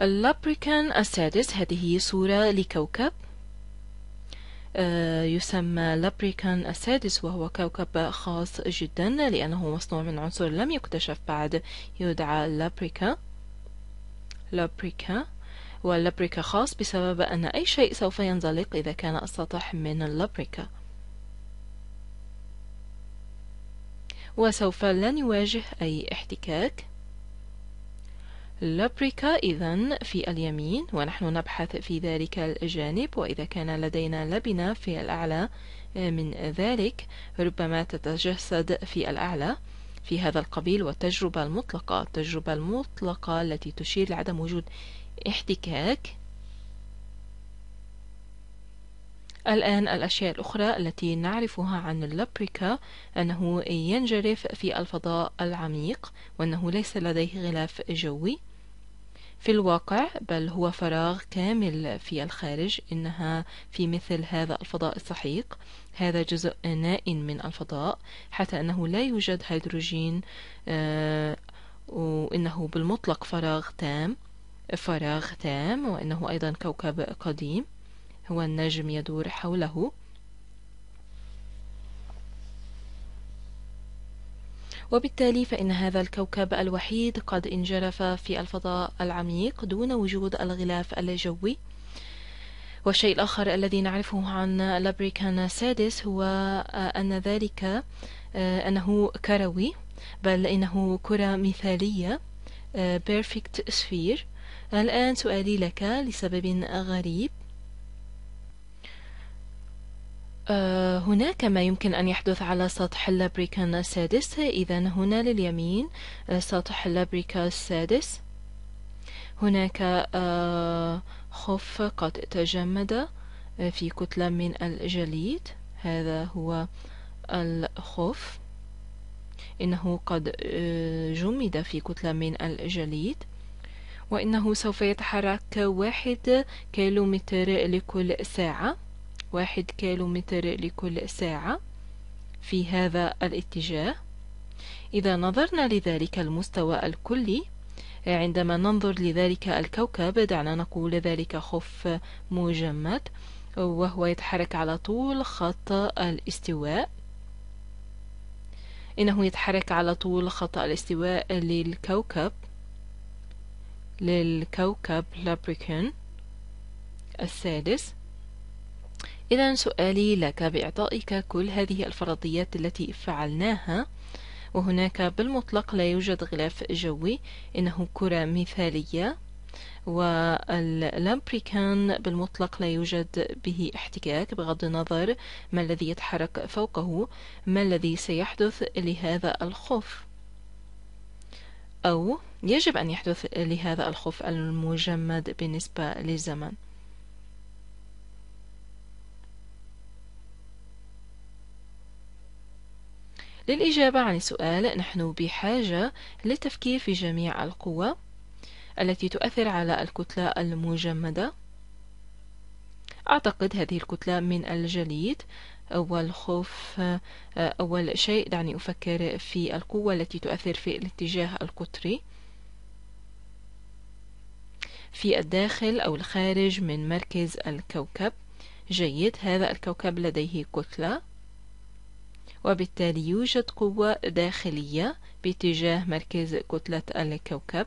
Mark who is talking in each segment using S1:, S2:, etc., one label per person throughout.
S1: اللابريكان السادس هذه صورة لكوكب آه، يسمى لابريكان السادس وهو كوكب خاص جدا لأنه مصنوع من عنصر لم يكتشف بعد يدعى لابريكا لابريكا واللابريكا خاص بسبب أن أي شيء سوف ينزلق إذا كان السطح من اللابريكا وسوف لن يواجه أي احتكاك لابريكا إذا في اليمين ونحن نبحث في ذلك الجانب وإذا كان لدينا لبنة في الأعلى آه، من ذلك ربما تتجسد في الأعلى في هذا القبيل والتجربة المطلقة التجربة المطلقة التي تشير لعدم وجود احتكاك الآن الأشياء الأخرى التي نعرفها عن اللابريكا أنه ينجرف في الفضاء العميق وأنه ليس لديه غلاف جوي في الواقع بل هو فراغ كامل في الخارج إنها في مثل هذا الفضاء السحيق هذا جزء نائم من الفضاء حتى أنه لا يوجد هيدروجين آه، وإنه بالمطلق فراغ تام فراغ تام وإنه أيضا كوكب قديم هو النجم يدور حوله وبالتالي فإن هذا الكوكب الوحيد قد انجرف في الفضاء العميق دون وجود الغلاف الجوي والشيء الآخر الذي نعرفه عن لابريكان سادس هو آه، أن ذلك آه، أنه كروي بل إنه كرة مثالية بيرفكت آه، سفير الآن سؤالي لك لسبب غريب آه، هناك ما يمكن أن يحدث على سطح اللابريكا السادس إذا هنا لليمين آه، سطح اللابريكا السادس هناك آه، خف قد تجمد في كتلة من الجليد هذا هو الخف إنه قد جمد في كتلة من الجليد وإنه سوف يتحرك واحد كيلومتر لكل ساعة واحد كيلومتر لكل ساعة في هذا الاتجاه إذا نظرنا لذلك المستوى الكلي عندما ننظر لذلك الكوكب دعنا نقول ذلك خف مجمد وهو يتحرك على طول خط الاستواء إنه يتحرك على طول خط الاستواء للكوكب للكوكب لابريكون السادس إذا سؤالي لك بإعطائك كل هذه الفرضيات التي فعلناها وهناك بالمطلق لا يوجد غلاف جوي إنه كرة مثالية واللامبريكان بالمطلق لا يوجد به احتكاك بغض النظر ما الذي يتحرك فوقه ما الذي سيحدث لهذا الخوف أو يجب أن يحدث لهذا الخوف المجمد بالنسبة للزمن للإجابة عن السؤال نحن بحاجة للتفكير في جميع القوى التي تؤثر على الكتلة المجمدة أعتقد هذه الكتلة من الجليد أول خوف آه، أول شيء دعني أفكر في القوة التي تؤثر في الاتجاه القطري في الداخل أو الخارج من مركز الكوكب جيد هذا الكوكب لديه كتلة وبالتالي يوجد قوة داخلية باتجاه مركز كتلة الكوكب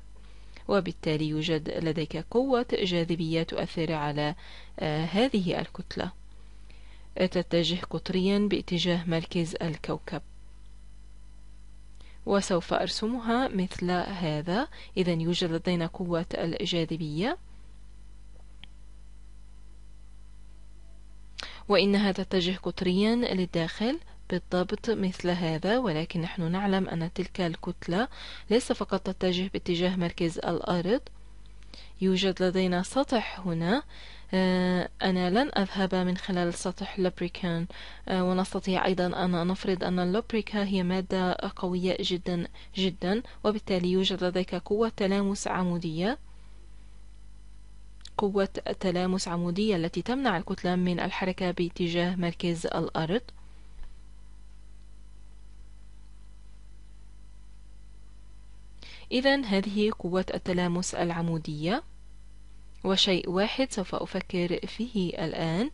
S1: وبالتالي يوجد لديك قوة جاذبية تؤثر على آه، هذه الكتلة تتجه قطريا باتجاه مركز الكوكب وسوف أرسمها مثل هذا إذا يوجد لدينا قوة الجاذبية وإنها تتجه قطريا للداخل بالضبط مثل هذا ولكن نحن نعلم أن تلك الكتلة ليس فقط تتجه باتجاه مركز الأرض يوجد لدينا سطح هنا آه، أنا لن أذهب من خلال سطح لوبريكان آه، ونستطيع أيضا أن نفرض أن اللوبريكا هي مادة قوية جدا جدا وبالتالي يوجد لديك قوة تلامس عمودية قوة تلامس عمودية التي تمنع الكتلة من الحركة باتجاه مركز الأرض إذا هذه قوة التلامس العمودية وشيء واحد سوف أفكر فيه الآن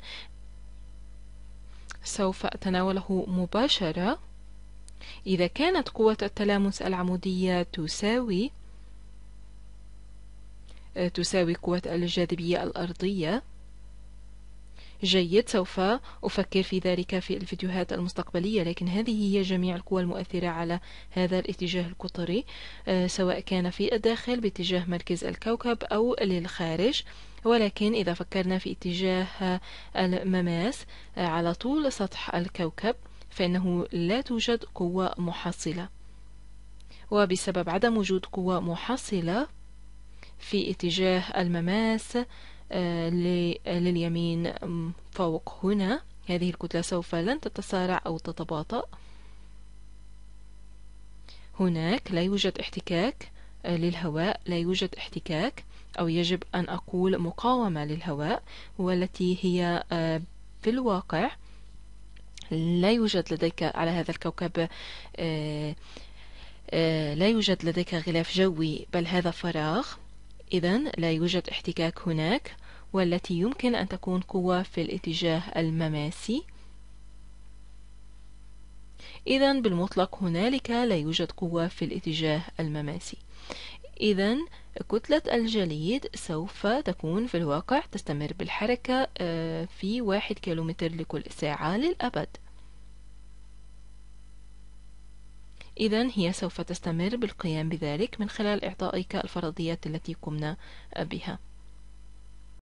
S1: سوف أتناوله مباشرة إذا كانت قوة التلامس العمودية تساوي تساوي قوة الجاذبية الأرضية جيد سوف أفكر في ذلك في الفيديوهات المستقبلية لكن هذه هي جميع القوى المؤثرة على هذا الاتجاه القطري آه، سواء كان في الداخل باتجاه مركز الكوكب أو للخارج ولكن إذا فكرنا في اتجاه المماس آه، على طول سطح الكوكب فإنه لا توجد قوة محصلة وبسبب عدم وجود قوة محصلة في اتجاه المماس آه، آه، لليمين فوق هنا هذه الكتلة سوف لن تتسارع أو تتباطأ هناك لا يوجد احتكاك آه، للهواء لا يوجد احتكاك أو يجب أن أقول مقاومة للهواء والتي هي في الواقع لا يوجد لديك على هذا الكوكب لا يوجد لديك غلاف جوي بل هذا فراغ إذا لا يوجد احتكاك هناك والتي يمكن أن تكون قوة في الاتجاه المماسي إذا بالمطلق هنالك لا يوجد قوة في الاتجاه المماسي إذا كتلة الجليد سوف تكون في الواقع تستمر بالحركة آه، في واحد كيلومتر لكل ساعة للأبد إذا هي سوف تستمر بالقيام بذلك من خلال إعطائك الفرضيات التي قمنا بها